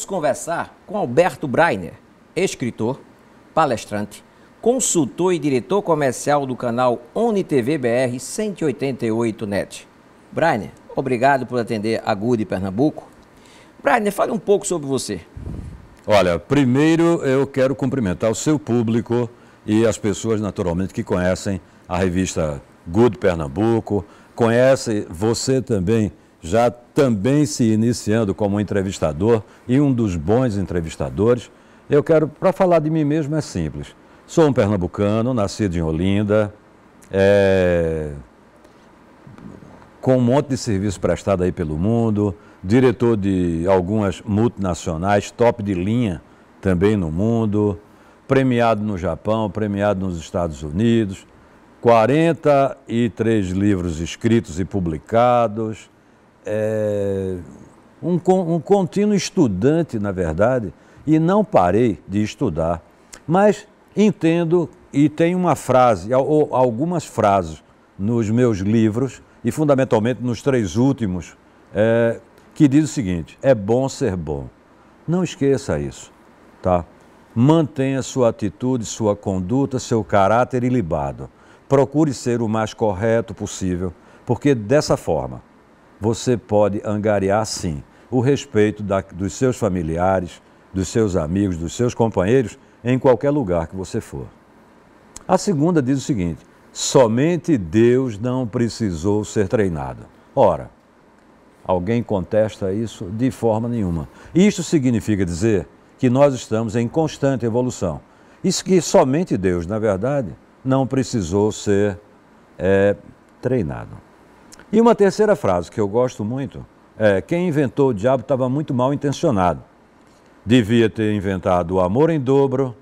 vamos conversar com Alberto Breiner, escritor, palestrante, consultor e diretor comercial do canal ONTV BR 188 NET. Breiner, obrigado por atender a Gude Pernambuco. Breiner, fale um pouco sobre você. Olha, primeiro eu quero cumprimentar o seu público e as pessoas, naturalmente, que conhecem a revista Good Pernambuco, conhece você também, já também se iniciando como entrevistador e um dos bons entrevistadores, eu quero, para falar de mim mesmo, é simples. Sou um pernambucano, nascido em Olinda, é, com um monte de serviço prestado aí pelo mundo, diretor de algumas multinacionais, top de linha também no mundo, premiado no Japão, premiado nos Estados Unidos, 43 livros escritos e publicados, é, um, um contínuo estudante, na verdade, e não parei de estudar. Mas entendo e tem uma frase, ou algumas frases nos meus livros, e fundamentalmente nos três últimos, é, que diz o seguinte: é bom ser bom. Não esqueça isso, tá? Mantenha sua atitude, sua conduta, seu caráter ilibado. Procure ser o mais correto possível, porque dessa forma você pode angariar, sim, o respeito da, dos seus familiares, dos seus amigos, dos seus companheiros, em qualquer lugar que você for. A segunda diz o seguinte: somente Deus não precisou ser treinado. Ora, alguém contesta isso de forma nenhuma. Isto significa dizer que nós estamos em constante evolução. Isso que somente Deus, na verdade, não precisou ser é, treinado. E uma terceira frase que eu gosto muito é: quem inventou o diabo estava muito mal intencionado. Devia ter inventado o amor em dobro,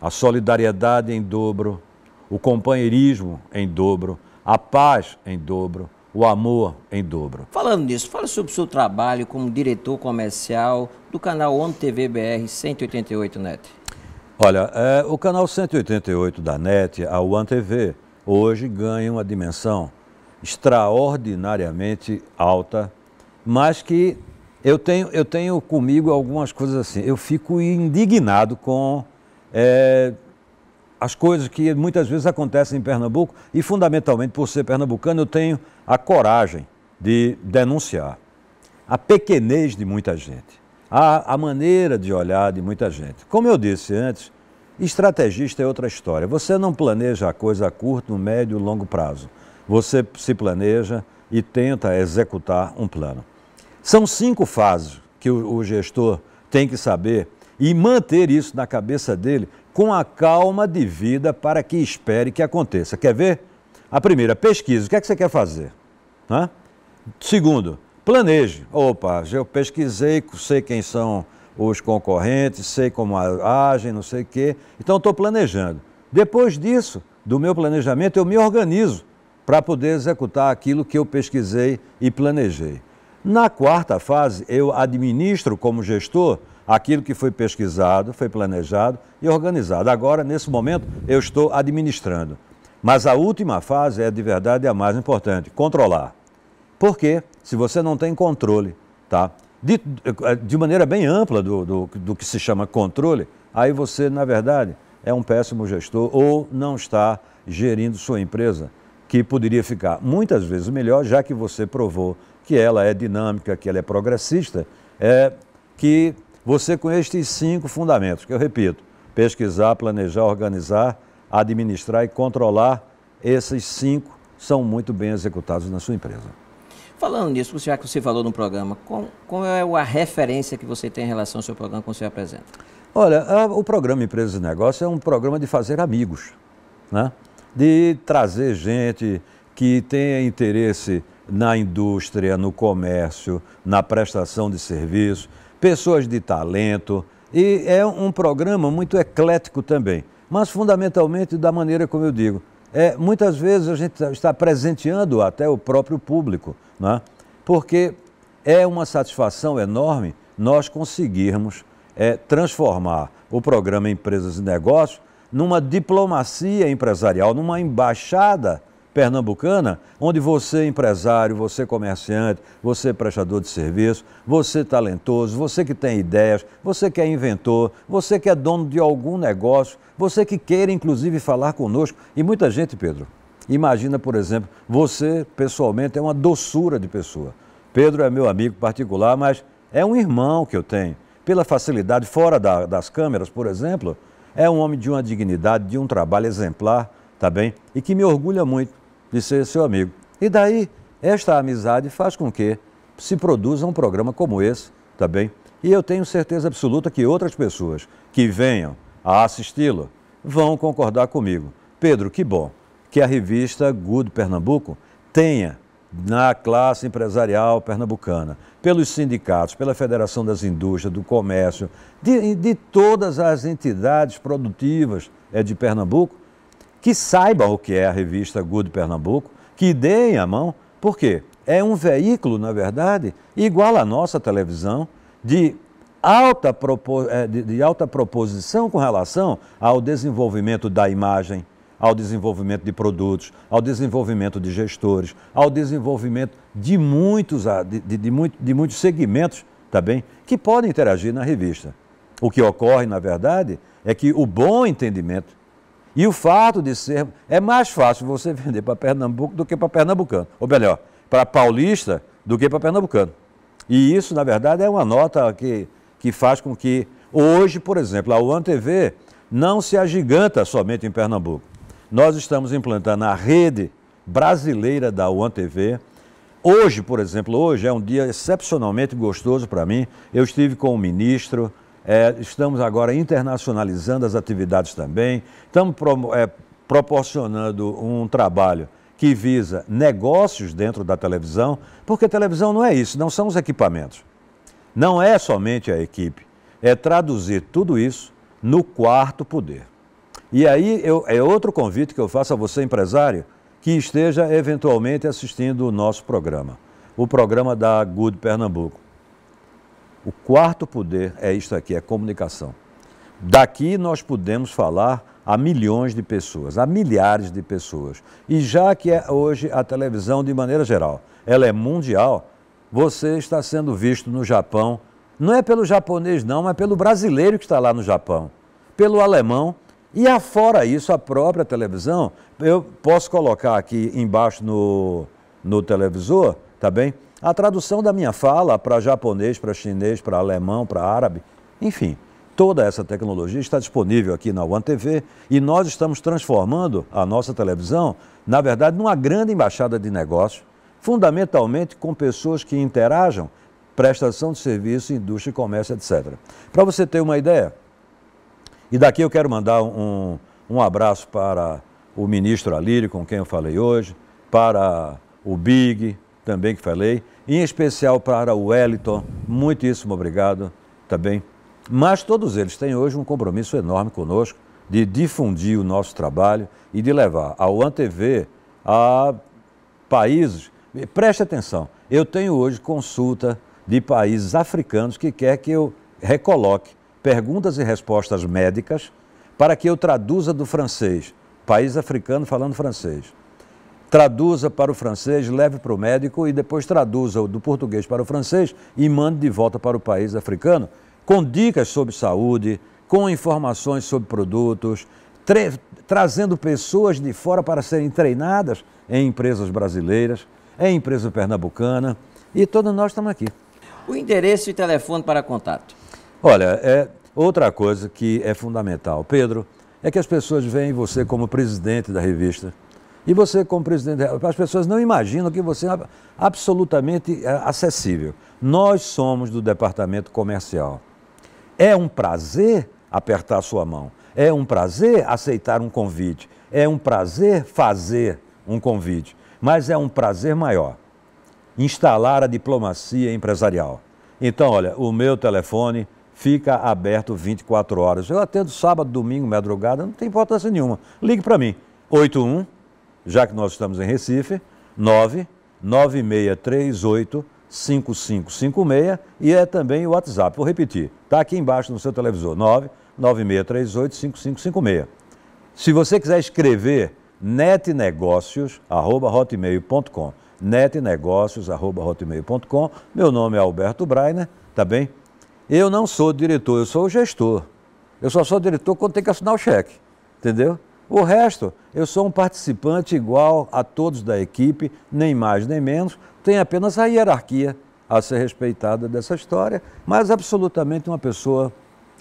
a solidariedade em dobro, o companheirismo em dobro, a paz em dobro, o amor em dobro. Falando nisso, fala sobre o seu trabalho como diretor comercial do canal Homem TV BR 188 NET. Olha, é, o canal 188 da NET, a One TV, hoje ganha uma dimensão extraordinariamente alta, mas que eu tenho, eu tenho comigo algumas coisas assim. Eu fico indignado com é, as coisas que muitas vezes acontecem em Pernambuco e, fundamentalmente, por ser pernambucano, eu tenho a coragem de denunciar a pequenez de muita gente, a, a maneira de olhar de muita gente. Como eu disse antes, estrategista é outra história. Você não planeja a coisa a curto, médio, longo prazo você se planeja e tenta executar um plano. São cinco fases que o, gestor tem que saber e manter isso na cabeça dele com a calma de vida para que espere que aconteça. Quer ver? A primeira, pesquisa. O que é que você quer fazer? Hã? Segundo, planeje. Opa, eu pesquisei, sei quem são os concorrentes, sei como agem, não sei o quê. Então estou planejando. Depois disso, do meu planejamento, eu me organizo para poder executar aquilo que eu pesquisei e planejei. Na quarta fase, eu administro como gestor aquilo que foi pesquisado, foi planejado e organizado. Agora, nesse momento, eu estou administrando. Mas a última fase é de verdade a mais importante, controlar. Porque se você não tem controle, tá? De, de maneira bem ampla do, do, do que se chama controle, aí você, na verdade, é um péssimo gestor ou não está gerindo sua empresa que poderia ficar muitas vezes melhor, já que você provou que ela é dinâmica, que ela é progressista, é que você com estes cinco fundamentos, que eu repito, pesquisar, planejar, organizar, administrar e controlar, esses cinco são muito bem executados na sua empresa. Falando nisso, já que você falou no programa, qual, é a referência que você tem em relação ao seu programa que você apresenta? Olha, a, o programa Empresas e Negócios é um programa de fazer amigos, né? de trazer gente que tenha interesse na indústria, no comércio, na prestação de serviço, pessoas de talento. E é um programa muito eclético também, mas fundamentalmente da maneira como eu digo. É, muitas vezes a gente está presenteando até o próprio público, né? porque é uma satisfação enorme nós conseguirmos é, transformar o programa Empresas e Negócios numa diplomacia empresarial, numa embaixada pernambucana, onde você empresário, você comerciante, você prestador de serviço, você talentoso, você que tem ideias, você que é inventor, você que é dono de algum negócio, você que queira inclusive falar conosco. E muita gente, Pedro, imagina, por exemplo, você pessoalmente é uma doçura de pessoa. Pedro é meu amigo particular, mas é um irmão que eu tenho. Pela facilidade fora da, das câmeras, por exemplo, é um homem de uma dignidade, de um trabalho exemplar, tá bem? E que me orgulha muito de ser seu amigo. E daí, esta amizade faz com que se produza um programa como esse, tá bem? E eu tenho certeza absoluta que outras pessoas que venham a assisti-lo vão concordar comigo. Pedro, que bom que a revista Good Pernambuco tenha na classe empresarial pernambucana, pelos sindicatos, pela Federação das Indústrias, do Comércio, de, de todas as entidades produtivas é, de Pernambuco, que saibam o que é a revista Good Pernambuco, que deem a mão, porque É um veículo, na verdade, igual à nossa televisão, de alta, é, de, de alta proposição com relação ao desenvolvimento da imagem ao desenvolvimento de produtos, ao desenvolvimento de gestores, ao desenvolvimento de muitos, ah, de, de, de, muito, de muitos segmentos também bem? que podem interagir na revista. O que ocorre, na verdade, é que o bom entendimento e o fato de ser. É mais fácil você vender para Pernambuco do que para Pernambucano. Ou melhor, para paulista do que para Pernambucano. E isso, na verdade, é uma nota que, que faz com que, hoje, por exemplo, a UAN TV não se agiganta somente em Pernambuco. Nós estamos implantando a rede brasileira da UAN TV. Hoje, por exemplo, hoje é um dia excepcionalmente gostoso para mim. Eu estive com o ministro, é, estamos agora internacionalizando as atividades também, estamos pro, é, proporcionando um trabalho que visa negócios dentro da televisão, porque televisão não é isso, não são os equipamentos. Não é somente a equipe, é traduzir tudo isso no quarto poder. E aí eu, é outro convite que eu faço a você, empresário, que esteja eventualmente assistindo o nosso programa, o programa da Good Pernambuco. O quarto poder é isto aqui, é comunicação. Daqui nós podemos falar a milhões de pessoas, a milhares de pessoas. E já que é hoje a televisão, de maneira geral, ela é mundial, você está sendo visto no Japão, não é pelo japonês não, mas pelo brasileiro que está lá no Japão, pelo alemão e afora isso, a própria televisão, eu posso colocar aqui embaixo no, no televisor, tá bem? A tradução da minha fala para japonês, para chinês, para alemão, para árabe, enfim, toda essa tecnologia está disponível aqui na One TV e nós estamos transformando a nossa televisão, na verdade, numa grande embaixada de negócios, fundamentalmente com pessoas que interajam prestação de serviço, indústria e comércio, etc. Para você ter uma ideia, e daqui eu quero mandar um, um abraço para o ministro Alírio, com quem eu falei hoje, para o Big, também que falei, e em especial para o Wellington, muitíssimo obrigado também. Mas todos eles têm hoje um compromisso enorme conosco de difundir o nosso trabalho e de levar a UANTV a países. Preste atenção, eu tenho hoje consulta de países africanos que quer que eu recoloque perguntas e respostas médicas para que eu traduza do francês, país africano falando francês. Traduza para o francês, leve para o médico e depois traduza do português para o francês e mande de volta para o país africano com dicas sobre saúde, com informações sobre produtos, trazendo pessoas de fora para serem treinadas em empresas brasileiras, em empresa pernambucana e todos nós estamos aqui. O endereço e telefone para contato. Olha, é outra coisa que é fundamental, Pedro, é que as pessoas veem você como presidente da revista. E você, como presidente, as pessoas não imaginam que você é absolutamente é, acessível. Nós somos do departamento comercial. É um prazer apertar sua mão. É um prazer aceitar um convite. É um prazer fazer um convite. Mas é um prazer maior instalar a diplomacia empresarial. Então, olha, o meu telefone fica aberto 24 horas. Eu atendo sábado, domingo, madrugada, não tem importância nenhuma. Ligue para mim, 81, já que nós estamos em Recife, 9 5556 e é também o WhatsApp. Vou repetir, está aqui embaixo no seu televisor, 9 5556. Se você quiser escrever netnegócios@hotmail.com, netnegócios@hotmail.com. Meu nome é Alberto Brainer, tá bem? Eu não sou diretor, eu sou o gestor. Eu só sou diretor quando tem que assinar o cheque, entendeu? O resto, eu sou um participante igual a todos da equipe, nem mais nem menos, tem apenas a hierarquia a ser respeitada dessa história, mas absolutamente uma pessoa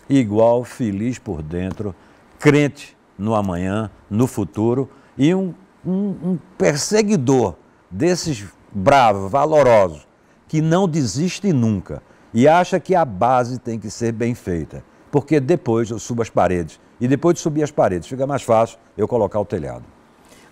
igual, feliz por dentro, crente no amanhã, no futuro e um, um, um perseguidor desses bravos, valorosos, que não desistem nunca e acha que a base tem que ser bem feita, porque depois eu subo as paredes. E depois de subir as paredes, fica mais fácil eu colocar o telhado.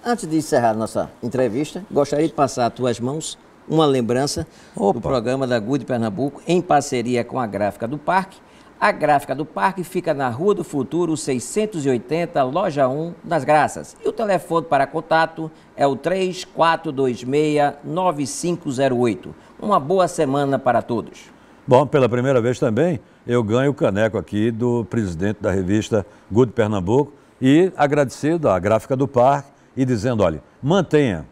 Antes de encerrar nossa entrevista, gostaria de passar às tuas mãos uma lembrança Opa. do programa da Good Pernambuco em parceria com a Gráfica do Parque. A Gráfica do Parque fica na Rua do Futuro, 680, Loja 1, das Graças. E o telefone para contato é o 3426-9508. Uma boa semana para todos. Bom, pela primeira vez também, eu ganho o caneco aqui do presidente da revista Good Pernambuco e agradecido à gráfica do parque e dizendo, olha, mantenha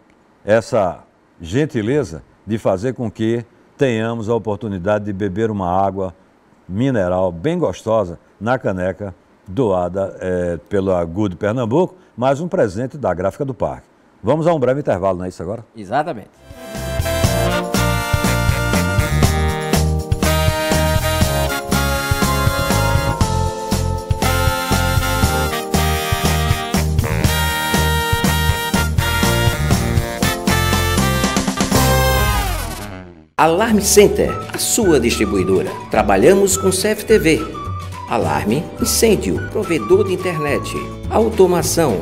essa gentileza de fazer com que tenhamos a oportunidade de beber uma água mineral bem gostosa na caneca doada é, pela Good Pernambuco, mais um presente da gráfica do parque. Vamos a um breve intervalo, não é isso agora? Exatamente. Alarme Center, a sua distribuidora. Trabalhamos com CFTV, alarme, incêndio, provedor de internet, automação,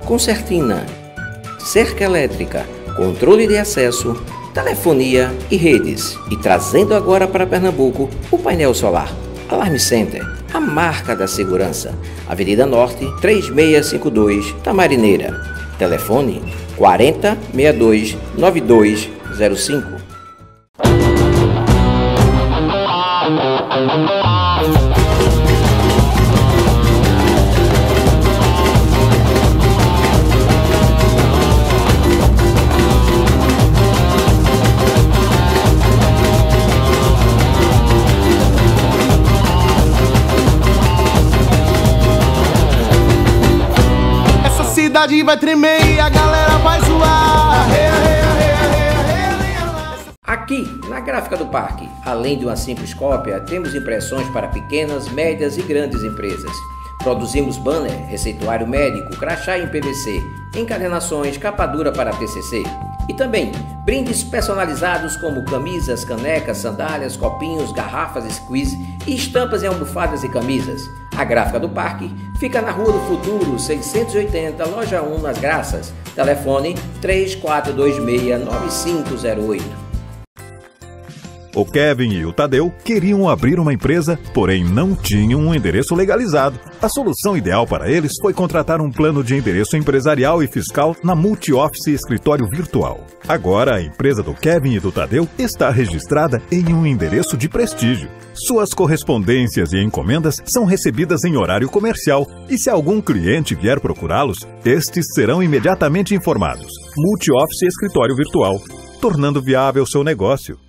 concertina, cerca elétrica, controle de acesso, telefonia e redes. E trazendo agora para Pernambuco o painel solar. Alarme Center, a marca da segurança. Avenida Norte, 3652, Tamarineira. Telefone 4062 9205. aqui vai tremer e a galera vai zoar. Aqui, na gráfica do parque, além de uma simples cópia, temos impressões para pequenas, médias e grandes empresas. Produzimos banner, receituário médico, crachá em PVC, encadenações, capa dura para TCC. E também brindes personalizados como camisas, canecas, sandálias, copinhos, garrafas squeeze e estampas em almofadas e camisas. A gráfica do parque fica na Rua do Futuro, 680, Loja 1, Nas Graças. Telefone 3426 9508. O Kevin e o Tadeu queriam abrir uma empresa, porém não tinham um endereço legalizado. A solução ideal para eles foi contratar um plano de endereço empresarial e fiscal na Multioffice Escritório Virtual. Agora, a empresa do Kevin e do Tadeu está registrada em um endereço de prestígio. Suas correspondências e encomendas são recebidas em horário comercial e se algum cliente vier procurá-los, estes serão imediatamente informados. Multioffice Escritório Virtual, tornando viável seu negócio.